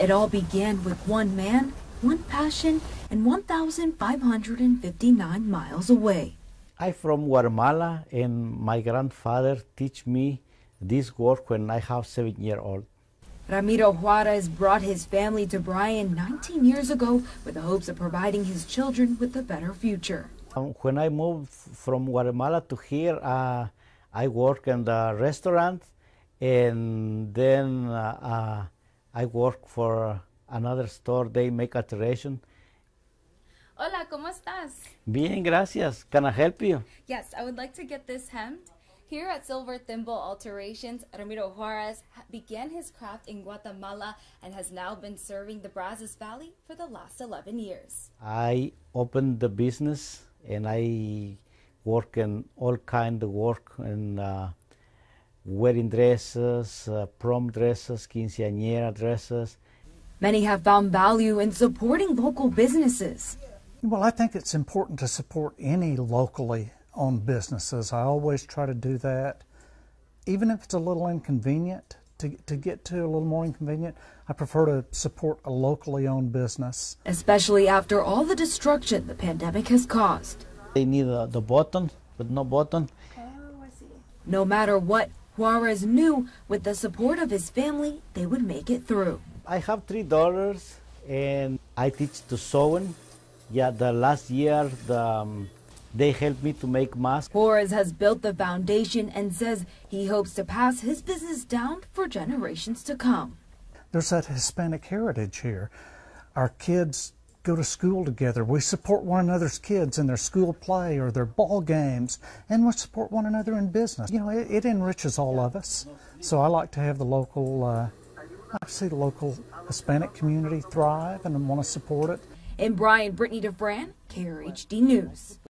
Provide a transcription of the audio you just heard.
It all began with one man, one passion, and 1,559 miles away. i from Guatemala, and my grandfather teach me this work when I have seven year old. Ramiro Juarez brought his family to Bryan 19 years ago with the hopes of providing his children with a better future. Um, when I moved from Guatemala to here, uh, I work in the restaurant, and then uh, uh, I work for another store. They make alteration. Hola, ¿cómo estás? Bien, gracias. Can I help you? Yes, I would like to get this hemmed. Here at Silver Thimble Alterations, Ramiro Juarez began his craft in Guatemala and has now been serving the Brazos Valley for the last 11 years. I opened the business and I work in all kind of work and uh, wedding dresses, uh, prom dresses, quinceañera dresses. Many have found value in supporting local businesses. Well, I think it's important to support any locally owned businesses. I always try to do that, even if it's a little inconvenient to, to get to a little more inconvenient. I prefer to support a locally owned business. Especially after all the destruction the pandemic has caused. They need uh, the button, but no button. No matter what Juarez knew with the support of his family, they would make it through. I have three daughters and I teach to sewing. Yeah, the last year the, um, they helped me to make masks. Juarez has built the foundation and says he hopes to pass his business down for generations to come. There's that Hispanic heritage here. Our kids go to school together. We support one another's kids in their school play or their ball games, and we support one another in business. You know, it, it enriches all of us. So I like to have the local, uh, I see the local Hispanic community thrive, and want to support it. And Brian Brittany DeVran, KRHD News.